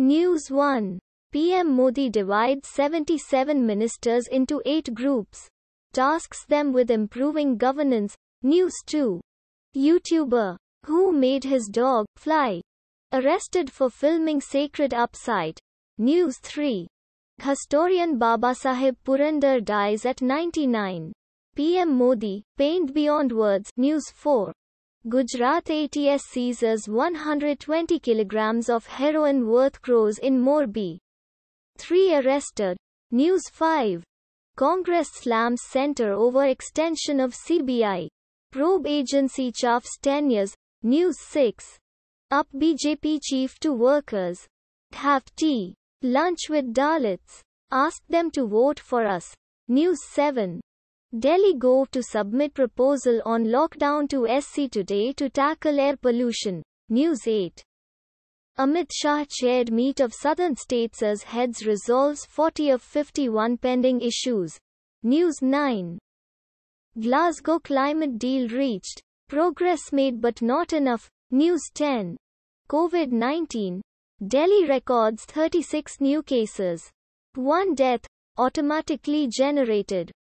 News 1. PM Modi divides 77 ministers into 8 groups, tasks them with improving governance. News 2. YouTuber who made his dog fly arrested for filming sacred upside. News 3. Historian Babasaheb Purandar dies at 99. PM Modi, pained beyond words. News 4. Gujarat ATS seizes 120 kilograms of heroin worth crores in Morbi. Three arrested. News 5. Congress slams center over extension of CBI. Probe agency chafs years. News 6. Up BJP chief to workers. Have tea. Lunch with Dalits. Ask them to vote for us. News 7. Delhi Go to submit proposal on lockdown to SC today to tackle air pollution. News 8. Amit Shah chaired meet of southern states as heads resolves 40 of 51 pending issues. News 9. Glasgow climate deal reached. Progress made but not enough. News 10. COVID-19. Delhi records 36 new cases. One death automatically generated.